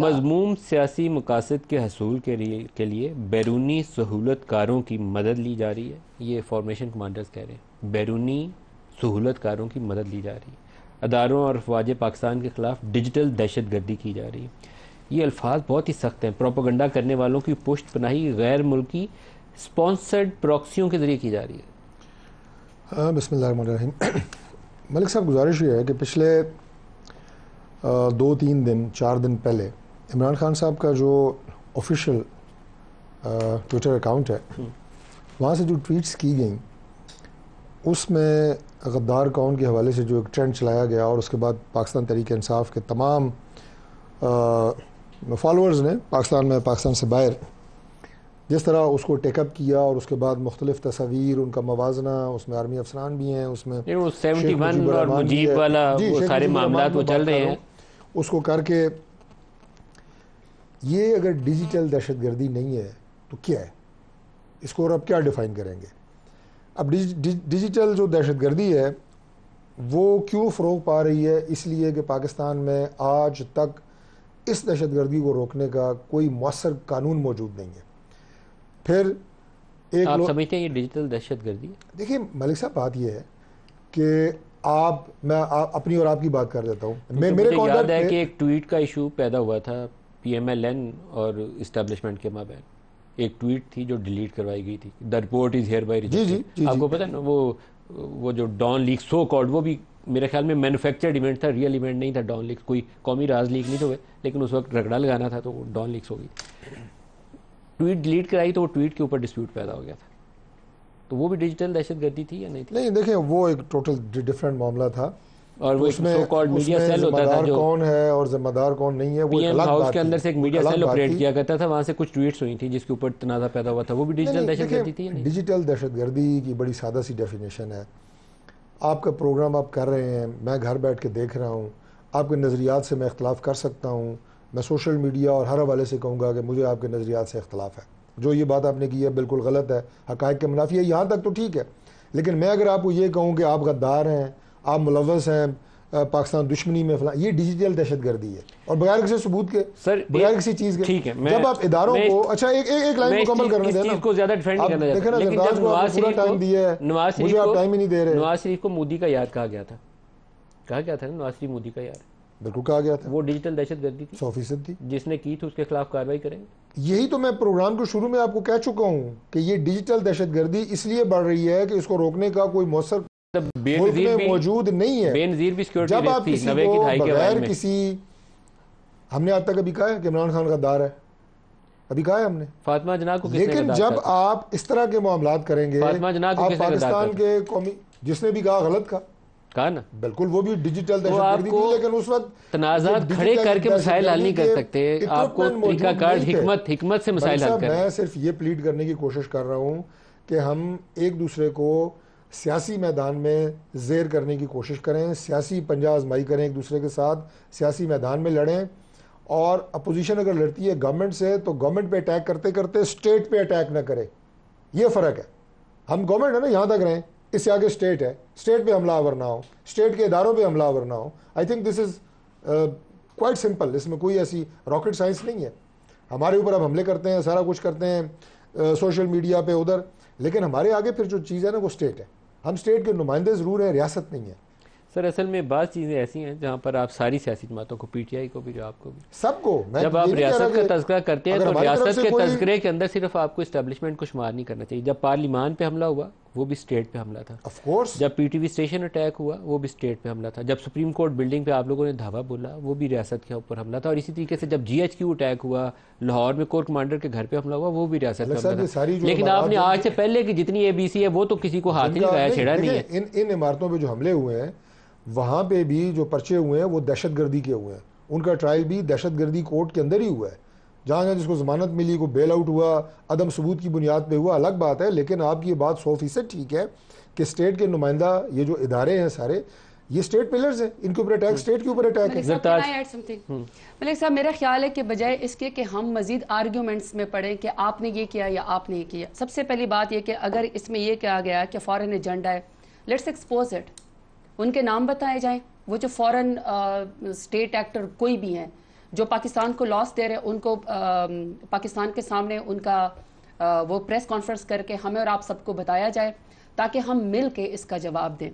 मजमूम सियासी मकासद के हसूल के लिए के लिए बैरूनी सहूलत कारों की मदद ली जा रही है ये फॉर्मेशन कमांडर्स कह रहे हैं बैरूनी सहूलत कारों की मदद ली जा रही है अदारों और अफवाज पाकिस्तान के ख़िलाफ़ डिजिटल दहशत गर्दी की जा रही है ये अल्फाज बहुत ही सख्त हैं प्रोपोगंडा करने वालों की पुष्ट पनाही गैर मुल्की स्पॉन्सर्ड प्रॉक्सियों के ज़रिए की जा रही है हाँ, बसमीम मलिक साहब गुजारिश ये है कि पिछले दो तीन दिन चार दिन पहले इमरान खान साहब का जो ऑफिशियल ट्विटर अकाउंट है हम्म। वहाँ से जो ट्वीट्स की गई उसमें गद्दार कौन के हवाले से जो एक ट्रेंड चलाया गया और उसके बाद पाकिस्तान तहरीक इंसाफ के तमाम फॉलोअर्स uh, ने पाकिस्तान में पाकिस्तान से बाहर जिस तरह उसको टेकअप किया और उसके बाद मुख्तलिफ तस्वीर उनका मवाजना उसमें आर्मी अफसरान भी हैं उसमें और वाला वो सारे मामला चल रहे हैं उसको करके ये अगर डिजिटल हम्म। दहशत गर्दी नहीं है तो क्या है इसको और अब क्या डिफ़ाइन करेंगे अब डिज, डिज, डिजिटल जो दहशत गर्दी है वो क्यों फ़रोग पा रही है इसलिए कि पाकिस्तान में आज तक इस दहशत गर्दी को रोकने का कोई मौसर कानून मौजूद नहीं है फिर एक आप समझते हैं ये डिजिटल गर्दी देखिए मलिक साहब बात यह है कि आप मैं आ, अपनी और आपकी बात कर देता हूँ तो मेरे याद है कि एक ट्वीट का इशू पैदा हुआ था पीएमएलएन और इस्टेब्लिशमेंट के माबे एक ट्वीट थी जो डिलीट करवाई गई थी the report is here by G G, आपको पता है ना वो वो जो डॉन लीग सो कॉल्ड वो भी मेरे ख्याल में मैनुफैक्चर्ड इवेंट था रियल इवेंट नहीं था डॉन लीग कोई कौमी राज लीग नहीं तो लेकिन उस वक्त रगड़ा लगाना था तो वो डॉन लीग्स हो गई ट्वीट डिलीट कराई तो वो ट्वीट के ऊपर डिस्प्यूट पैदा हो गया था तो वो भी डिजिटल दहशतगर्दी थी या नहीं थी नहीं देखिए वो एक टोटल डिफरेंट मामला था और वो उसमें, मीडिया सेल होता था जो कौन है और जिम्मेदार कौन नहीं है वो एक अलग हाउस के अंदर से एक मीडिया सेल ऑपरेट किया करता था वहाँ से कुछ ट्वीट्स हुई थी जिसके ऊपर तनाजा पैदा हुआ था वो भी डिजिटल दहशत गर्दी थी डिजिटल दहशत गर्दी की बड़ी सादा सी डेफिनेशन है आपका प्रोग्राम आप कर रहे हैं मैं घर बैठ के देख रहा हूँ आपके नज़रियात से मैं इख्तलाफ कर सकता हूँ मैं सोशल मीडिया और हर हवाले से कहूँगा कि मुझे आपके नज़रियात से इख्तलाफ है जो ये बात आपने की है बिल्कुल गलत है हक़ के मुनाफी है यहाँ तक तो ठीक है लेकिन मैं अगर आपको ये कहूँ कि आप गद्दार हैं आप मुलवस हैं पाकिस्तान दुश्मनी में फला ये डिजिटल दहशत गर्दी है और बगैर किसी सबूत के सर बगैर किसी चीज के ठीक है मैं, जब आप इदारों को अच्छा एक एक, एक लाइन मुकम्मल करने देना इसको ज्यादा डिफेंड नहीं करना चाहता लेकिन जब नवाज शरीफ टाइम दिया है नवाज शरीफ को टाइम ही नहीं दे रहे नवाज शरीफ को मोदी का यार कहा गया था कहा गया था नवाज शरीफ मोदी का यार बिल्कुल कहा गया था वो डिजिटल दहशत गर्दी थी सौ फीसद थी जिसने की थी उसके खिलाफ कार्रवाई करेंगे यही तो मैं प्रोग्राम के शुरू में आपको कह चुका हूँ कि ये डिजिटल दहशत गर्दी इसलिए बढ़ रही है कि इसको रोकने का कोई मौसर तो बेनजीर मौजूद नहीं है बेनजीर भी सिक्योरिटी जब आप किसी को बगैर किसी हमने आज तक अभी कहा है कि इमरान खान का दार है अभी कहा है हमने फातिमा जना को लेकिन जब आप इस तरह के मामला करेंगे फातिमा जना को आप पाकिस्तान के कौमी जिसने भी कहा गलत कहा कहा ना बिल्कुल वो भी डिजिटल तो आपको लेकिन उस वक्त तनाजा खड़े करके मसाइल हल नहीं कर सकते आपको हिकमत हिकमत से मसाइल हल मैं सिर्फ ये प्लीट करने की कोशिश कर रहा हूँ कि हम एक दूसरे को सियासी मैदान में जेर करने की कोशिश करें सियासी पंजा आजमाई करें एक दूसरे के साथ सियासी मैदान में लड़ें और अपोजिशन अगर लड़ती है गवर्नमेंट से तो गवर्नमेंट पे अटैक करते करते स्टेट पे अटैक ना करें ये फ़र्क है हम गवर्नमेंट है ना यहाँ तक रहें इससे आगे स्टेट है स्टेट पे हमलावर ना हो स्टेट के इदारों पे हमला ना हो I think this is quite simple इसमें कोई ऐसी रॉकेट साइंस नहीं है हमारे ऊपर अब हमले करते हैं सारा कुछ करते हैं सोशल मीडिया पर उधर लेकिन हमारे आगे फिर जो चीज़ है ना वो स्टेट है हम स्टेट के नुमाइंदे ज़रूर हैं रियासत नहीं है सर असल में बात चीज़ें ऐसी हैं जहाँ पर आप सारी सियासी जमातों को पीटीआई को भी जो आपको भी सबको जब आप रियासत का तस्करा करते हैं तो रियासत के तस्करे के अंदर सिर्फ आपको इस्टेब्लिशमेंट को शुमार नहीं करना चाहिए जब पार्लिमान पे हमला हुआ वो भी स्टेट पे हमला था जब कोर्स जब पीटीवी स्टेशन अटैक हुआ वो भी स्टेट पर हमला था जब सुप्रीम कोर्ट बिल्डिंग पे आप लोगों ने धावा बोला वो भी रियासत के ऊपर हमला था और इसी तरीके से जब जीएचक्यू अटैक हुआ लाहौर में कोर कमांडर के घर पे हमला हुआ वो भी रियासत का हमला था लेकिन आपने आज से पहले की जितनी एबीसी है वो तो किसी को हाथ ही लगाया छेड़ा नहीं है इन इन इमारतों पर जो हमले हुए हैं वहाँ पे भी जो पर्चे हुए हैं वो दहशत गर्दी के हुए हैं उनका ट्रायल भी दहशत गर्दी कोर्ट के अंदर ही हुआ है जहाँ जहाँ जिसको ज़मानत मिली को बेल आउट हुआ अदम सबूत की बुनियाद पर हुआ अलग बात है लेकिन आपकी ये बात सौ फीसद ठीक है कि स्टेट के नुमाइंदा ये जो इदारे हैं सारे ये स्टेट पिलर्स हैं इनके ऊपर अटैक स्टेट के ऊपर अटैक है हम्म। मलिक साहब मेरा ख्याल है कि बजाय इसके कि हम मजीद आर्ग्यूमेंट्स में पढ़े कि आपने ये किया या आपने ये किया सबसे पहली बात यह कि अगर इसमें यह कहा गया कि फॉरन एजेंडा है लेट्स एक्सपोज इट उनके नाम बताए जाएं वो जो फॉरेन स्टेट एक्टर कोई भी हैं जो पाकिस्तान को लॉस दे रहे उनको आ, पाकिस्तान के सामने उनका आ, वो प्रेस कॉन्फ्रेंस करके हमें और आप सबको बताया जाए ताकि हम मिल के इसका जवाब दें